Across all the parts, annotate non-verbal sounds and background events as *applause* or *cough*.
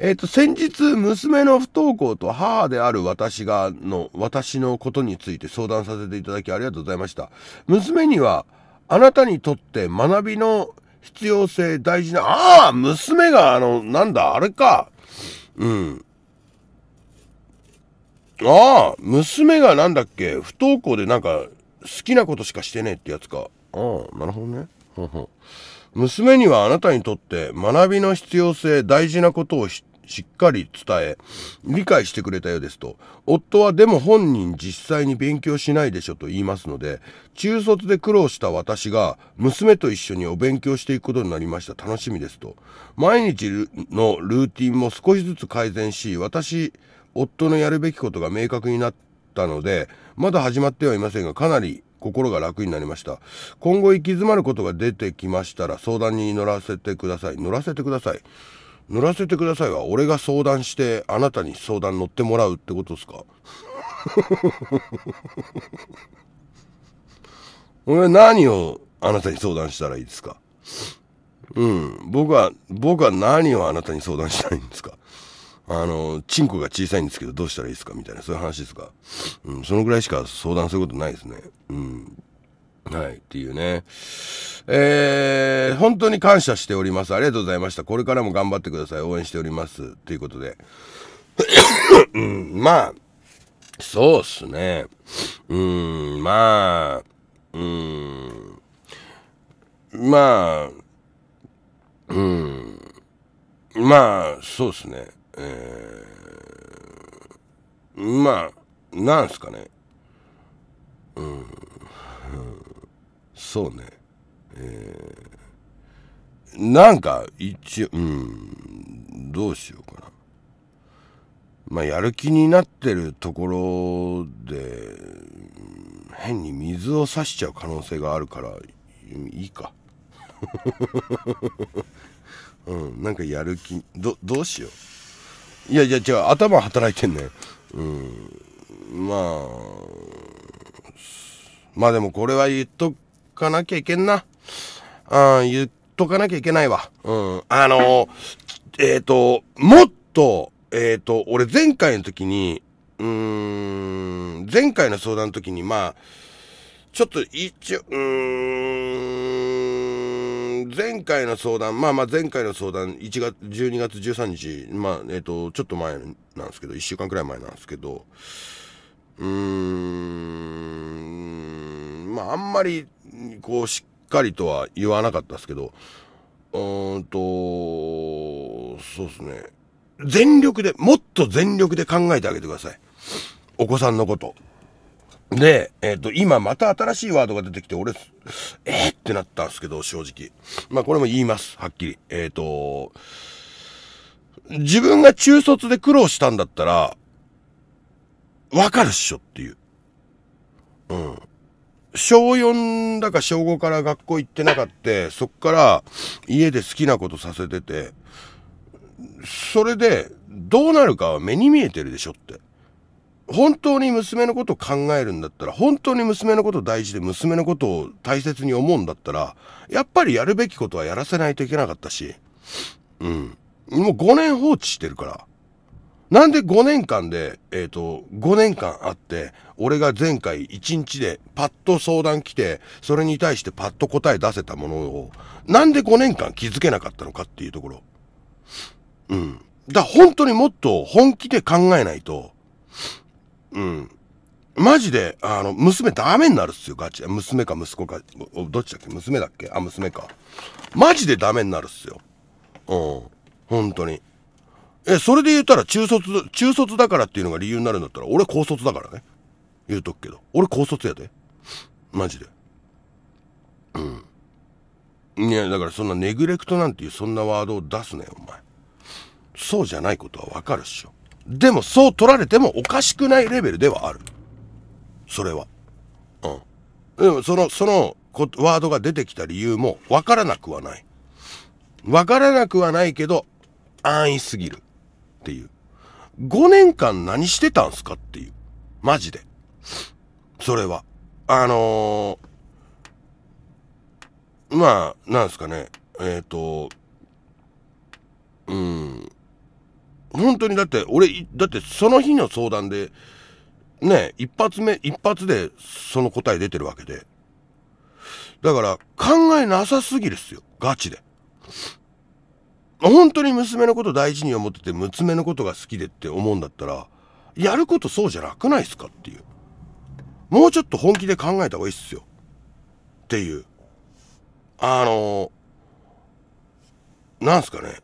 えっ、と、先日、娘の不登校と母である私が、の、私のことについて相談させていただきありがとうございました。娘には、あなたにとって学びの必要性大事な、ああ娘が、あの、なんだ、あれか。うん。ああ、娘がなんだっけ、不登校でなんか、好きなことしかしてねえってやつか。ああ、なるほどね。ほんほん娘にはあなたにとって学びの必要性、大事なことをしっかり伝え、理解してくれたようですと。夫はでも本人実際に勉強しないでしょと言いますので、中卒で苦労した私が娘と一緒にお勉強していくことになりました。楽しみですと。毎日のルーティンも少しずつ改善し、私、夫のやるべきことが明確になったのでまだ始まってはいませんがかなり心が楽になりました今後行き詰まることが出てきましたら相談に乗らせてください乗らせてください乗らせてくださいは俺が相談してあなたに相談乗ってもらうってことですか俺 *laughs* 何をあなたに相談したらいいですかうん僕は僕は何をあなたに相談したいんですかあの、チンコが小さいんですけどどうしたらいいですかみたいな、そういう話ですか。うん、そのぐらいしか相談することないですね。うん。はい。っていうね。えー、本当に感謝しております。ありがとうございました。これからも頑張ってください。応援しております。ということで。*coughs* うん、まあ、そうっすね。うん、まあ、うん、まあ、うん、まあ、そうっすね。えー、まあ、なんすかね。うん、そうね。えー、なんか、一応、うん、どうしようかな。まあ、やる気になってるところで、変に水を差しちゃう可能性があるから、いいか。*laughs* うん、なんかやる気、ど、どうしよう。いやいや違う頭働いてんねうんまあまあでもこれは言っとかなきゃいけんなあ言っとかなきゃいけないわうんあのえっ、ー、ともっとえっ、ー、と俺前回の時にうーん前回の相談の時にまあちょっと一応うーん前回の相談、まあまあ前回の相談、1月、12月13日、まあ、えっ、ー、と、ちょっと前なんですけど、1週間くらい前なんですけど、うーん、まああんまり、こう、しっかりとは言わなかったですけど、うんと、そうですね。全力で、もっと全力で考えてあげてください。お子さんのこと。で、えっ、ー、と、今また新しいワードが出てきて、俺、えー、ってなったんですけど、正直。まあ、これも言います、はっきり。えっ、ー、と、自分が中卒で苦労したんだったら、わかるっしょっていう。うん。小4だか小5から学校行ってなかった、そっから家で好きなことさせてて、それでどうなるかは目に見えてるでしょって。本当に娘のことを考えるんだったら、本当に娘のこと大事で娘のことを大切に思うんだったら、やっぱりやるべきことはやらせないといけなかったし、うん。もう5年放置してるから。なんで5年間で、えっ、ー、と、5年間あって、俺が前回1日でパッと相談来て、それに対してパッと答え出せたものを、なんで5年間気づけなかったのかっていうところ。うん。だ、本当にもっと本気で考えないと、うん。マジで、あの、娘ダメになるっすよ、ガチで。娘か息子か、どっちだっけ娘だっけあ、娘か。マジでダメになるっすよ。うん。本当に。え、それで言ったら中卒、中卒だからっていうのが理由になるんだったら、俺高卒だからね。言うとくけど。俺高卒やで。マジで。うん。いや、だからそんなネグレクトなんていうそんなワードを出すね、お前。そうじゃないことはわかるっしょ。でもそう取られてもおかしくないレベルではある。それは。うん。でもその、そのワードが出てきた理由もわからなくはない。わからなくはないけど、安易すぎる。っていう。5年間何してたんすかっていう。マジで。それは。あのー、まあ、なんすかね。えっ、ー、と、うん。本当にだって俺だってその日の相談でね一発目一発でその答え出てるわけでだから考えなさすぎるっすよガチで本当に娘のこと大事に思ってて娘のことが好きでって思うんだったらやることそうじゃなくないっすかっていうもうちょっと本気で考えた方がいいっすよっていうあのー、なんすかね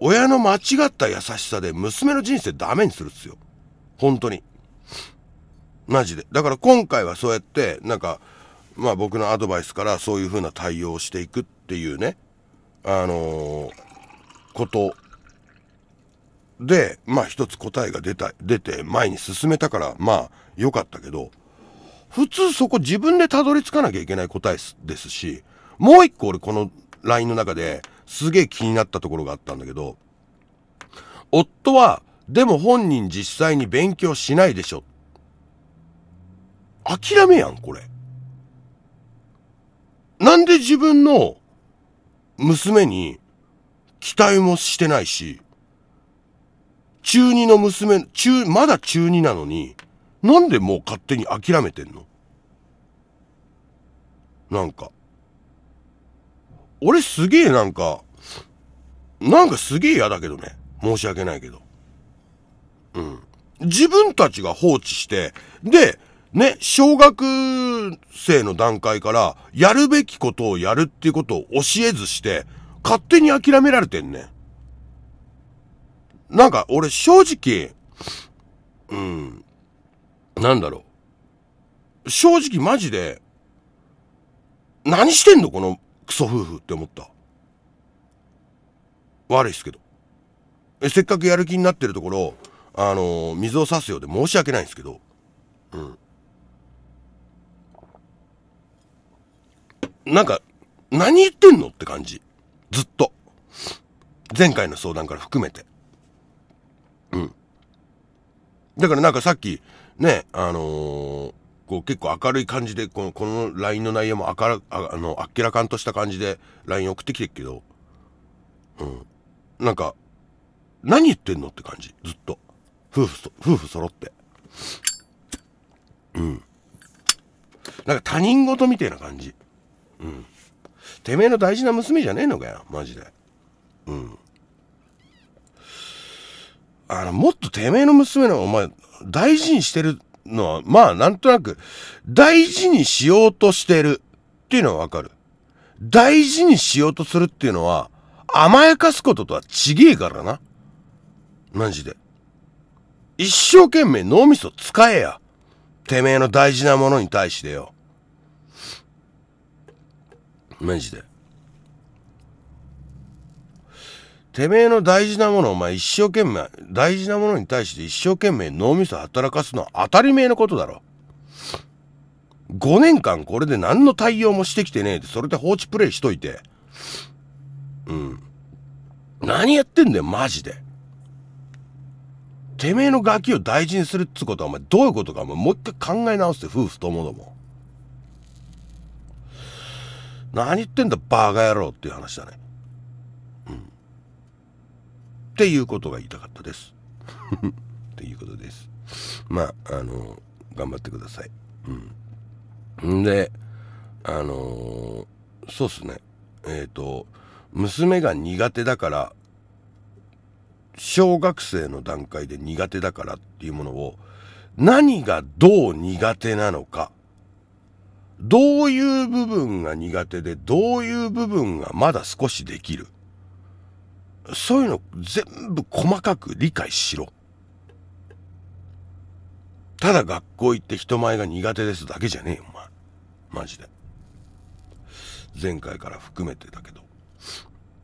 親の間違った優しさで娘の人生ダメにするっすよ。本当に。マジで。だから今回はそうやって、なんか、まあ僕のアドバイスからそういう風な対応をしていくっていうね、あのー、ことで、まあ一つ答えが出た、出て前に進めたから、まあ良かったけど、普通そこ自分でたどり着かなきゃいけない答えですし、もう一個俺この LINE の中で、すげえ気になったところがあったんだけど、夫は、でも本人実際に勉強しないでしょ。諦めやん、これ。なんで自分の娘に期待もしてないし、中2の娘、中、まだ中2なのに、なんでもう勝手に諦めてんのなんか。俺すげえなんか、なんかすげえ嫌だけどね。申し訳ないけど。うん。自分たちが放置して、で、ね、小学生の段階から、やるべきことをやるっていうことを教えずして、勝手に諦められてんね。なんか、俺正直、うん、なんだろう。正直マジで、何してんのこのクソ夫婦って思った悪いっすけどえせっかくやる気になってるところあのー、水を差すようで申し訳ないんですけどうんなんか何言ってんのって感じずっと前回の相談から含めてうんだからなんかさっきねあのー、こう結構明るい感じで、この、この LINE の内容も明ら、あの、あっけらかんとした感じで LINE 送ってきてるけど、うん。なんか、何言ってんのって感じ。ずっと。夫婦そ、夫婦揃って。うん。なんか他人事みたいな感じ。うん。てめえの大事な娘じゃねえのかよ。マジで。うん。あの、もっとてめえの娘のお前、大事にしてるのは、まあなんとなく大事にしようとしてるっていうのはわかる。大事にしようとするっていうのは甘やかすこととはちげえからな。マジで。一生懸命脳みそ使えや。てめえの大事なものに対してよ。マジで。てめえの大事なものをお前一生懸命大事なものに対して一生懸命脳みそ働かすのは当たり前のことだろ5年間これで何の対応もしてきてねえでそれで放置プレイしといてうん何やってんだよマジでてめえのガキを大事にするっつことはお前どういうことかお前もう一回考え直すて夫婦ともども何言ってんだバカ野郎っていう話だねっていうことが言いたかったです。*laughs* っていうことです。まあ、あの、頑張ってください。うん。んで、あのそうっすね。えっ、ー、と、娘が苦手だから、小学生の段階で苦手だからっていうものを、何がどう苦手なのか、どういう部分が苦手で、どういう部分がまだ少しできる。そういうの全部細かく理解しろ。ただ学校行って人前が苦手ですだけじゃねえよ、お前。マジで。前回から含めてだけど。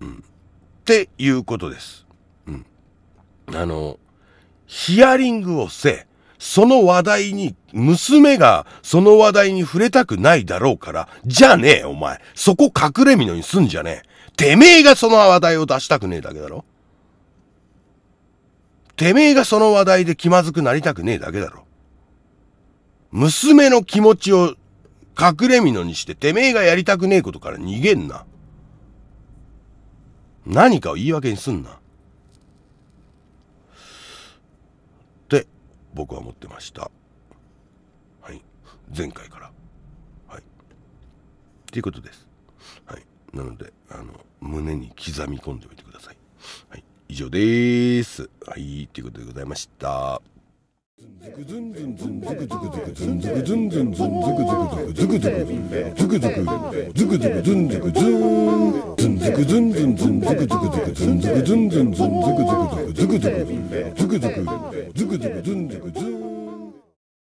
うん。っていうことです。うん。あの、ヒアリングをせ、その話題に、娘がその話題に触れたくないだろうから、じゃねえ、お前。そこ隠れみのにすんじゃねえ。てめえがその話題を出したくねえだけだろてめえがその話題で気まずくなりたくねえだけだろ娘の気持ちを隠れ蓑にしててめえがやりたくねえことから逃げんな。何かを言い訳にすんな。って僕は思ってました。はい。前回から。はい。っていうことです。はい。なので、あの胸に刻み込んでおいてください。はい、以上です。はい、ということでございました。